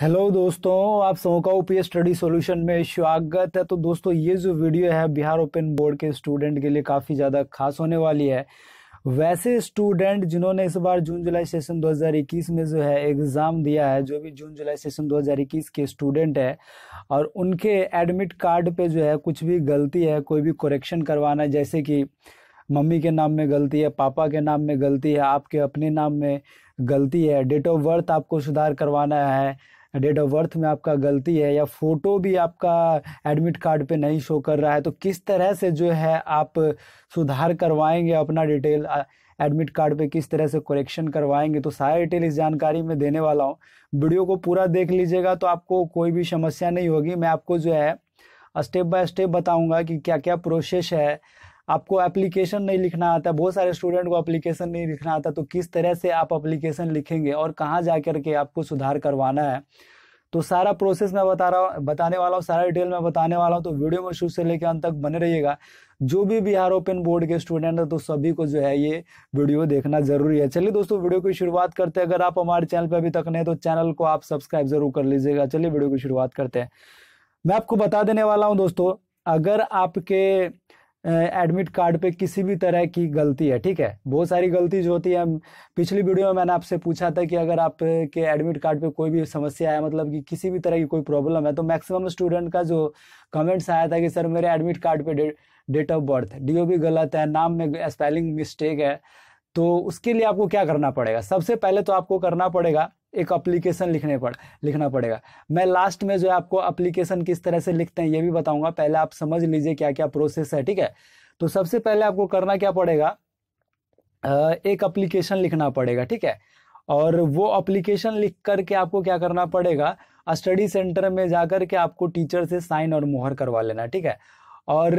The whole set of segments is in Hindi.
हेलो दोस्तों आप सबों का ओपी स्टडी सॉल्यूशन में स्वागत है तो दोस्तों ये जो वीडियो है बिहार ओपन बोर्ड के स्टूडेंट के लिए काफ़ी ज़्यादा खास होने वाली है वैसे स्टूडेंट जिन्होंने इस बार जून जुलाई सेशन 2021 में जो है एग्ज़ाम दिया है जो भी जून जुलाई सेशन 2021 के स्टूडेंट है और उनके एडमिट कार्ड पे जो है कुछ भी गलती है कोई भी करेक्शन करवाना है जैसे कि मम्मी के नाम में गलती है पापा के नाम में गलती है आपके अपने नाम में गलती है डेट ऑफ बर्थ आपको सुधार करवाना है डेट ऑफ बर्थ में आपका गलती है या फोटो भी आपका एडमिट कार्ड पे नहीं शो कर रहा है तो किस तरह से जो है आप सुधार करवाएंगे अपना डिटेल एडमिट कार्ड पे किस तरह से करेक्शन करवाएंगे तो सारा डिटेल इस जानकारी में देने वाला हूँ वीडियो को पूरा देख लीजिएगा तो आपको कोई भी समस्या नहीं होगी मैं आपको जो है स्टेप बाय स्टेप बताऊंगा कि क्या क्या प्रोसेस है आपको एप्लीकेशन नहीं लिखना आता बहुत सारे स्टूडेंट को एप्लीकेशन नहीं लिखना आता तो किस तरह से आप एप्लीकेशन लिखेंगे और कहाँ जा कर के आपको सुधार करवाना है तो सारा प्रोसेस मैं बता रहा हूँ बताने वाला हूँ सारा डिटेल मैं बताने वाला हूँ तो वीडियो में शुरू से लेकर अंत तक बने रहिएगा जो भी बिहार ओपन बोर्ड के स्टूडेंट है तो सभी को जो है ये वीडियो देखना जरूरी है चलिए दोस्तों वीडियो की शुरुआत करते हैं अगर आप हमारे चैनल पर अभी तक नहीं तो चैनल को आप सब्सक्राइब जरूर कर लीजिएगा चलिए वीडियो की शुरुआत करते हैं मैं आपको बता देने वाला हूँ दोस्तों अगर आपके एडमिट कार्ड पे किसी भी तरह की गलती है ठीक है बहुत सारी गलती जो होती है पिछली वीडियो में मैंने आपसे पूछा था कि अगर आपके एडमिट कार्ड पे कोई भी समस्या है मतलब कि किसी भी तरह की कोई प्रॉब्लम है तो मैक्सिमम स्टूडेंट का जो कमेंट्स आया था कि सर मेरे एडमिट कार्ड पे डेट ऑफ बर्थ डी गलत है नाम में स्पेलिंग मिस्टेक है तो उसके लिए आपको क्या करना पड़ेगा सबसे पहले तो आपको करना पड़ेगा एक अप्लीकेशन लिखने पड़ लिखना पड़ेगा मैं लास्ट में जो है आपको अप्लीकेशन किस तरह से लिखते हैं ये भी बताऊंगा पहले आप समझ लीजिए क्या क्या प्रोसेस है ठीक है तो सबसे पहले आपको करना क्या पड़ेगा एक अप्लीकेशन लिखना पड़ेगा ठीक है और वो अप्लीकेशन लिख करके आपको क्या करना पड़ेगा स्टडी सेंटर में जाकर के आपको टीचर से साइन और मुहर करवा लेना ठीक है और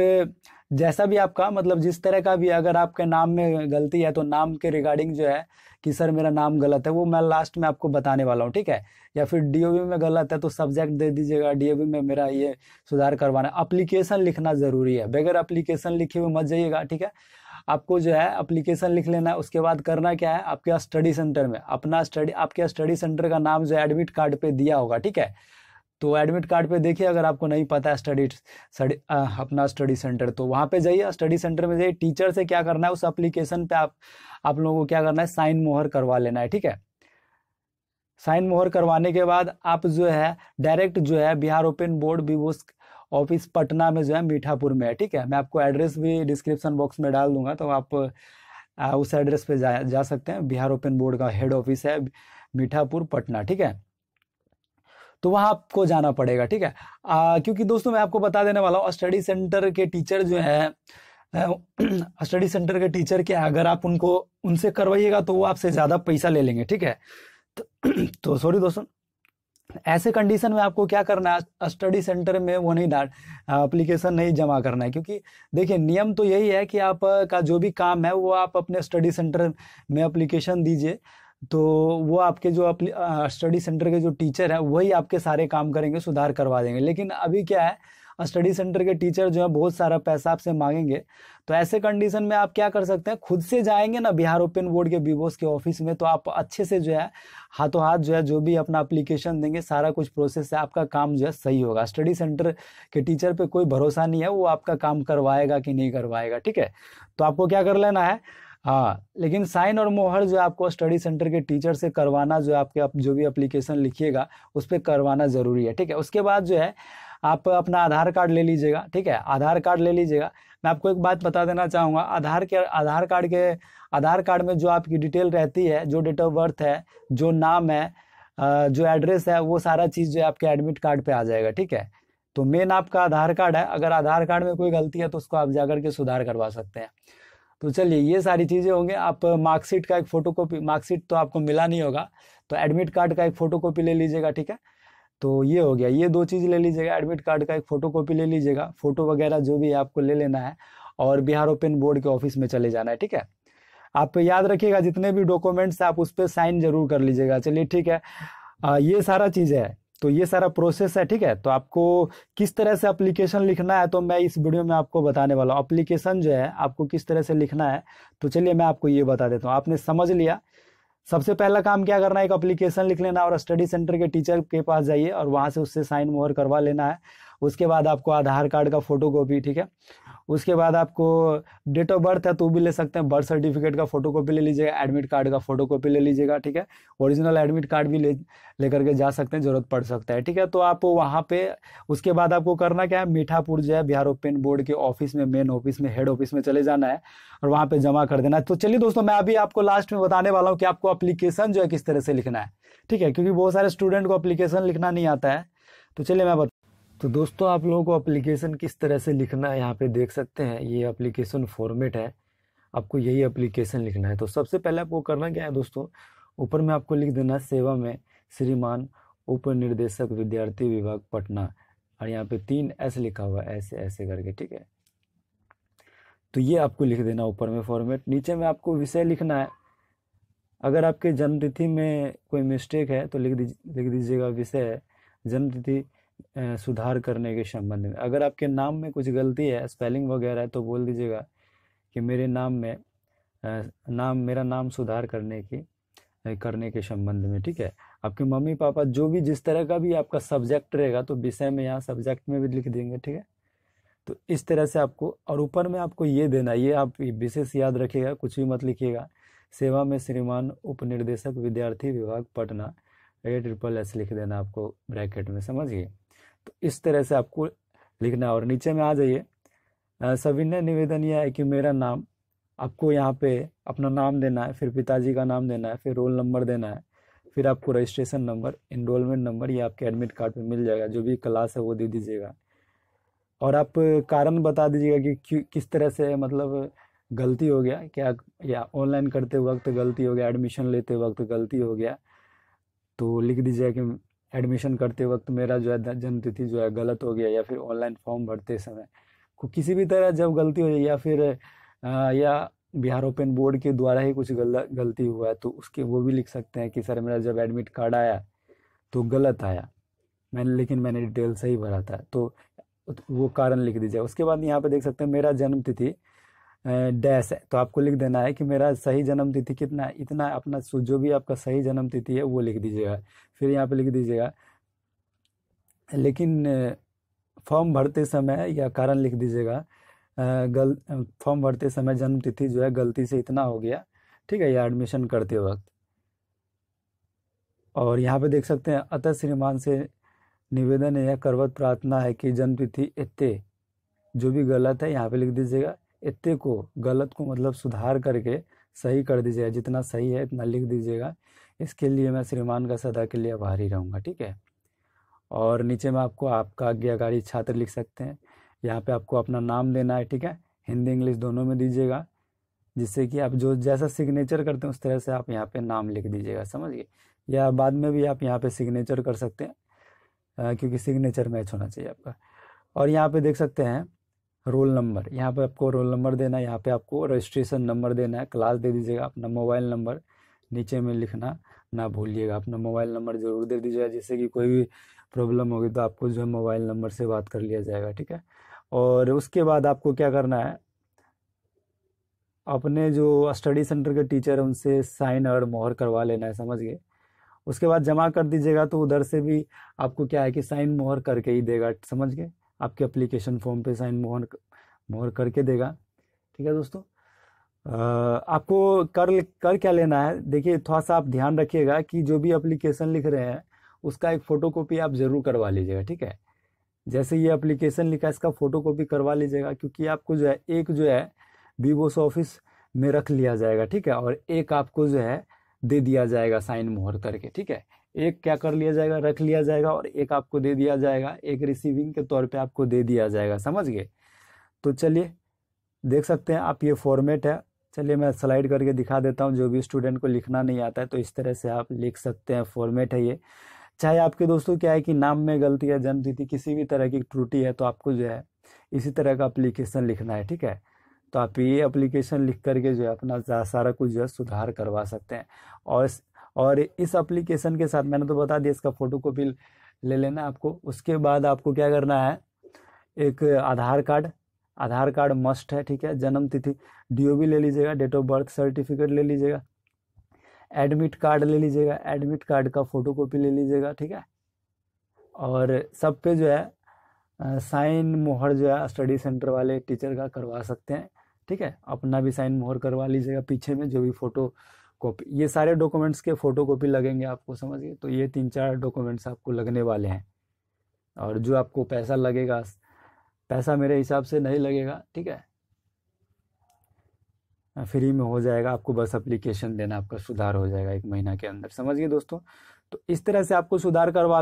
जैसा भी आपका मतलब जिस तरह का भी अगर आपके नाम में गलती है तो नाम के रिगार्डिंग जो है कि सर मेरा नाम गलत है वो मैं लास्ट में आपको बताने वाला हूँ ठीक है या फिर डी में गलत है तो सब्जेक्ट दे दीजिएगा डीओवी में मेरा ये सुधार करवाना अप्लीकेशन लिखना ज़रूरी है बगैर अप्लीकेशन लिखे हुए मत जाइएगा ठीक है आपको जो है अप्लीकेशन लिख लेना है उसके बाद करना क्या है आपके स्टडी सेंटर में अपना स्टडी आपके स्टडी सेंटर का नाम जो है एडमिट कार्ड पर दिया होगा ठीक है तो एडमिट कार्ड पे देखिए अगर आपको नहीं पता है स्टडी अपना स्टडी सेंटर तो वहाँ पे जाइए स्टडी सेंटर में जाइए टीचर से क्या करना है उस एप्लीकेशन पे आप आप लोगों को क्या करना है साइन मोहर करवा लेना है ठीक है साइन मोहर करवाने के बाद आप जो है डायरेक्ट जो है बिहार ओपन बोर्ड विवोस ऑफिस पटना में जो है मीठापुर में है ठीक है मैं आपको एड्रेस भी डिस्क्रिप्शन बॉक्स में डाल दूंगा तो आप उस एड्रेस पे जा जा सकते हैं बिहार ओपन बोर्ड का हेड ऑफिस है मीठापुर पटना ठीक है तो वहाँ आपको जाना पड़ेगा ठीक है आ, क्योंकि दोस्तों मैं आपको बता देने वाला हूँ स्टडी सेंटर के टीचर जो है स्टडी सेंटर के टीचर के अगर आप उनको उनसे करवाइएगा तो वो आपसे ज़्यादा पैसा ले लेंगे ठीक है तो, तो सॉरी दोस्तों ऐसे कंडीशन में आपको क्या करना है स्टडी सेंटर में वो नहीं डाल अप्लीकेशन नहीं जमा करना है क्योंकि देखिए नियम तो यही है कि आप का जो भी काम है वो आप अपने स्टडी सेंटर में अप्लीकेशन दीजिए तो वो आपके जो स्टडी सेंटर के जो टीचर हैं वही आपके सारे काम करेंगे सुधार करवा देंगे लेकिन अभी क्या है स्टडी सेंटर के टीचर जो है बहुत सारा पैसा आपसे मांगेंगे तो ऐसे कंडीशन में आप क्या कर सकते हैं खुद से जाएंगे ना बिहार ओपन बोर्ड के बीबोस के ऑफिस में तो आप अच्छे से जो है हाथों हाथ जो है जो भी अपना अप्लीकेशन देंगे सारा कुछ प्रोसेस है आपका काम जो है सही होगा स्टडी सेंटर के टीचर पे कोई भरोसा नहीं है वो आपका काम करवाएगा कि नहीं करवाएगा ठीक है तो आपको क्या कर लेना है हाँ लेकिन साइन और मोहर जो आपको स्टडी सेंटर के टीचर से करवाना जो आपके आप जो भी अप्लीकेशन लिखिएगा उस पर करवाना ज़रूरी है ठीक है उसके बाद जो है आप अपना आधार कार्ड ले लीजिएगा ठीक है आधार कार्ड ले लीजिएगा मैं आपको एक बात बता देना चाहूँगा आधार के आधार कार्ड के आधार कार्ड में जो आपकी डिटेल रहती है जो डेट ऑफ बर्थ है जो नाम है जो एड्रेस है वो सारा चीज़ जो है आपके एडमिट कार्ड पर आ जाएगा ठीक है तो मेन आपका आधार कार्ड है अगर आधार कार्ड में कोई गलती है तो उसको आप जाकर के सुधार करवा सकते हैं तो चलिए ये सारी चीज़ें होंगे आप मार्कशीट का एक फ़ोटोकॉपी मार्कशीट तो आपको मिला नहीं होगा तो एडमिट कार्ड का एक फ़ोटोकॉपी ले लीजिएगा ठीक है तो ये हो गया ये दो चीज़ ले लीजिएगा एडमिट कार्ड का एक फ़ोटोकॉपी ले लीजिएगा फ़ोटो वगैरह जो भी है आपको ले लेना है और बिहार ओपन बोर्ड के ऑफिस में चले जाना है ठीक है आप याद रखिएगा जितने भी डॉक्यूमेंट्स आप उस पर साइन जरूर कर लीजिएगा चलिए ठीक है आ, ये सारा चीज़ है तो ये सारा प्रोसेस है ठीक है तो आपको किस तरह से अप्लीकेशन लिखना है तो मैं इस वीडियो में आपको बताने वाला हूँ अप्लीकेशन जो है आपको किस तरह से लिखना है तो चलिए मैं आपको ये बता देता हूँ आपने समझ लिया सबसे पहला काम क्या करना है एक अप्लीकेशन लिख लेना और स्टडी सेंटर के टीचर के पास जाइए और वहाँ से उससे साइन मोहर करवा लेना है उसके बाद आपको आधार कार्ड का फोटो कॉपी ठीक है उसके बाद आपको डेट ऑफ बर्थ है तो भी ले सकते हैं बर्थ सर्टिफिकेट का फोटो कॉपी ले लीजिएगा एडमिट कार्ड का फोटो कॉपी ले लीजिएगा ठीक है ओरिजिनल एडमिट कार्ड भी ले लेकर के जा सकते हैं जरूरत पड़ सकता है ठीक है तो आप वहाँ पे उसके बाद आपको करना क्या है मीठापुर जो है बिहार ओपन बोर्ड के ऑफिस में मेन ऑफिस में हेड ऑफिस में चले जाना है और वहाँ पर जमा कर देना है तो चलिए दोस्तों मैं अभी आपको लास्ट में बताने वाला हूँ कि आपको अप्लीकेशन जो है किस तरह से लिखना है ठीक है क्योंकि बहुत सारे स्टूडेंट को अप्लीकेशन लिखना नहीं आता है तो चलिए मैं बता तो दोस्तों आप लोगों को एप्लीकेशन किस तरह से लिखना है यहाँ पे देख सकते हैं ये एप्लीकेशन फॉर्मेट है आपको यही एप्लीकेशन लिखना है तो सबसे पहले आपको करना क्या है दोस्तों ऊपर में आपको लिख देना सेवा में श्रीमान उप निर्देशक विद्यार्थी विभाग पटना और यहाँ पे तीन एस लिखा हुआ है ऐसे ऐसे करके ठीक है तो ये आपको लिख देना ऊपर में फॉर्मेट नीचे में आपको विषय लिखना है अगर आपके जन्मतिथि में कोई मिस्टेक है तो लिख दीजिए लिख दीजिएगा विषय जन्मतिथि सुधार करने के संबंध में अगर आपके नाम में कुछ गलती है स्पेलिंग वगैरह है तो बोल दीजिएगा कि मेरे नाम में नाम मेरा नाम सुधार करने की करने के संबंध में ठीक है आपके मम्मी पापा जो भी जिस तरह का भी आपका सब्जेक्ट रहेगा तो विषय में यहाँ सब्जेक्ट में भी लिख देंगे ठीक है तो इस तरह से आपको और ऊपर में आपको ये देना ये आप विशेष याद रखिएगा कुछ भी मत लिखिएगा सेवा में श्रीमान निर्देशक विद्यार्थी विभाग पटना ए ट्रिपल एस लिख देना आपको ब्रैकेट में समझिए तो इस तरह से आपको लिखना है और नीचे में आ जाइए सविनय निवेदन यह है कि मेरा नाम आपको यहाँ पे अपना नाम देना है फिर पिताजी का नाम देना है फिर रोल नंबर देना है फिर आपको रजिस्ट्रेशन नंबर इनरोलमेंट नंबर या आपके एडमिट कार्ड पे मिल जाएगा जो भी क्लास है वो दे दीजिएगा और आप कारण बता दीजिएगा कि किस तरह से मतलब गलती हो गया क्या या ऑनलाइन करते वक्त गलती हो गया एडमिशन लेते वक्त गलती हो गया तो लिख दीजिएगा कि एडमिशन करते वक्त मेरा जो है जन्मतिथि जो है गलत हो गया या फिर ऑनलाइन फॉर्म भरते समय किसी भी तरह जब गलती हो जाए या फिर आ, या बिहार ओपन बोर्ड के द्वारा ही कुछ गल, गलती हुआ है तो उसके वो भी लिख सकते हैं कि सर मेरा जब एडमिट कार्ड आया तो गलत आया मैंने लेकिन मैंने डिटेल सही भरा था तो वो कारण लिख दीजिए उसके बाद यहाँ पे देख सकते हैं मेरा जन्मतिथि डैश है तो आपको लिख देना है कि मेरा सही जन्म तिथि कितना है इतना अपना जो भी आपका सही जन्म तिथि है वो लिख दीजिएगा फिर यहाँ पे लिख दीजिएगा लेकिन फॉर्म भरते समय या कारण लिख दीजिएगा गल फॉर्म भरते समय जन्म तिथि जो है गलती से इतना हो गया ठीक है या एडमिशन करते वक्त और यहाँ पे देख सकते हैं अतः श्रीमान से निवेदन या करवत प्रार्थना है कि जन्म तिथि इतने जो भी गलत है यहाँ पे लिख दीजिएगा इतने को गलत को मतलब सुधार करके सही कर दीजिएगा जितना सही है इतना लिख दीजिएगा इसके लिए मैं श्रीमान का सदा के लिए आभारी रहूँगा ठीक है और नीचे में आपको आपका आज्ञाकारी छात्र लिख सकते हैं यहाँ पे आपको अपना नाम देना है ठीक है हिंदी इंग्लिश दोनों में दीजिएगा जिससे कि आप जो जैसा सिग्नेचर करते हैं उस तरह से आप यहाँ पे नाम लिख दीजिएगा समझिए या बाद में भी आप यहाँ पे सिग्नेचर कर सकते हैं आ, क्योंकि सिग्नेचर मैच होना चाहिए आपका और यहाँ पे देख सकते हैं रोल नंबर यहाँ पे आपको रोल नंबर देना है यहाँ पे आपको रजिस्ट्रेशन नंबर देना है क्लास दे दीजिएगा अपना मोबाइल नंबर नीचे में लिखना ना भूलिएगा अपना मोबाइल नंबर ज़रूर दे दीजिएगा जैसे कि कोई भी प्रॉब्लम होगी तो आपको जो है मोबाइल नंबर से बात कर लिया जाएगा ठीक है और उसके बाद आपको क्या करना है अपने जो स्टडी सेंटर के टीचर उनसे साइन और मोहर करवा लेना है समझ गए उसके बाद जमा कर दीजिएगा तो उधर से भी आपको क्या है कि साइन मोहर करके ही देगा समझ गए आपके अप्लीकेशन फॉर्म पे साइन मोहर मोहर करके देगा ठीक है दोस्तों आपको कर कर क्या लेना है देखिए थोड़ा सा आप ध्यान रखिएगा कि जो भी अप्लीकेशन लिख रहे हैं उसका एक फ़ोटोकॉपी आप ज़रूर करवा लीजिएगा ठीक है जैसे ये अप्लीकेशन लिखा है इसका फ़ोटोकॉपी करवा लीजिएगा क्योंकि आपको जो है एक जो है बीबोस ऑफिस में रख लिया जाएगा ठीक है और एक आपको जो है दे दिया जाएगा साइन मोहर करके ठीक है एक क्या कर लिया जाएगा रख लिया जाएगा और एक आपको दे दिया जाएगा एक रिसीविंग के तौर पे आपको दे दिया जाएगा समझ गए तो चलिए देख सकते हैं आप ये फॉर्मेट है चलिए मैं स्लाइड करके दिखा देता हूँ जो भी स्टूडेंट को लिखना नहीं आता है तो इस तरह से आप लिख सकते हैं फॉर्मेट है ये चाहे आपके दोस्तों क्या है कि नाम में गलती है जन्म तिथि किसी भी तरह की त्रुटि है तो आपको जो है इसी तरह का अप्लीकेशन लिखना है ठीक है तो आप ये अप्लीकेशन लिख करके जो है अपना सारा कुछ जो है सुधार करवा सकते हैं और और इस एप्लीकेशन के साथ मैंने तो बता दिया इसका फ़ोटो कॉपी ले लेना आपको उसके बाद आपको क्या करना है एक Aadhaar card Aadhaar card must है ठीक है जन्म तिथि डी ले लीजिएगा डेट ऑफ बर्थ सर्टिफिकेट ले लीजिएगा एडमिट कार्ड ले लीजिएगा एडमिट कार्ड का फ़ोटो कॉपी ले लीजिएगा ठीक है और सब पे जो है साइन मोहर जो है स्टडी सेंटर वाले टीचर का करवा सकते हैं ठीक है अपना भी साइन मोहर करवा लीजिएगा पीछे में जो भी फ़ोटो कॉपी ये सारे डॉक्यूमेंट्स के फ़ोटो कॉपी लगेंगे आपको समझिए तो ये तीन चार डॉक्यूमेंट्स आपको लगने वाले हैं और जो आपको पैसा लगेगा पैसा मेरे हिसाब से नहीं लगेगा ठीक है हाँ, फ्री में हो जाएगा आपको बस अप्लीकेशन देना आपका सुधार हो जाएगा एक महीना के अंदर समझिए दोस्तों तो इस तरह से आपको सुधार करवा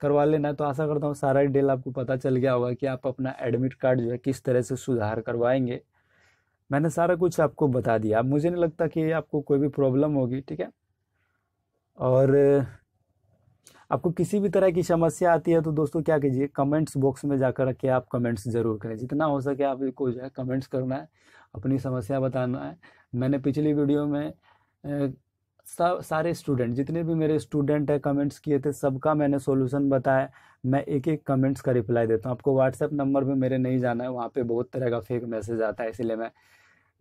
करवा लेना तो आशा करता हूँ सारा डिटेल आपको पता चल गया होगा कि आप अपना एडमिट कार्ड जो है किस तरह से सुधार करवाएंगे मैंने सारा कुछ आपको बता दिया अब मुझे नहीं लगता कि आपको कोई भी प्रॉब्लम होगी ठीक है और आपको किसी भी तरह की समस्या आती है तो दोस्तों क्या कीजिए कमेंट्स बॉक्स में जाकर के आप कमेंट्स ज़रूर करें जितना हो सके आपको जो है कमेंट्स करना है अपनी समस्या बताना है मैंने पिछली वीडियो में सब सारे स्टूडेंट जितने भी मेरे स्टूडेंट हैं कमेंट्स किए थे सबका मैंने सोल्यूशन बताया मैं एक एक कमेंट्स का रिप्लाई देता हूँ आपको व्हाट्सएप नंबर पर मेरे नहीं जाना है वहाँ पर बहुत तरह का फेक मैसेज आता है इसलिए मैं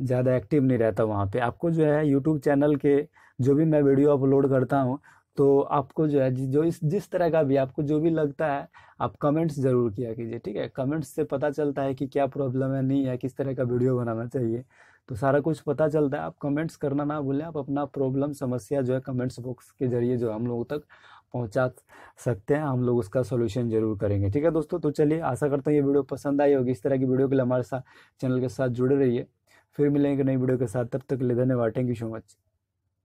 ज़्यादा एक्टिव नहीं रहता वहाँ पे आपको जो है यूट्यूब चैनल के जो भी मैं वीडियो अपलोड करता हूँ तो आपको जो है जो इस जिस तरह का भी आपको जो भी लगता है आप कमेंट्स ज़रूर किया कीजिए ठीक है कमेंट्स से पता चलता है कि क्या प्रॉब्लम है नहीं है किस तरह का वीडियो बनाना चाहिए तो सारा कुछ पता चलता है आप कमेंट्स करना ना भूलें आप अपना प्रॉब्लम समस्या जो है कमेंट्स बॉक्स के जरिए जो हम लोगों तक पहुंचा सकते हैं हम लोग उसका सोल्यूशन जरूर करेंगे ठीक है दोस्तों तो चलिए आशा करता हूँ ये वीडियो पसंद आई होगी इस तरह की वीडियो के लिए हमारे साथ चैनल के साथ जुड़े रहिए फिर मिलेंगे नई वीडियो के साथ तब तक लिए धन्यवाद थैंक यू सो मच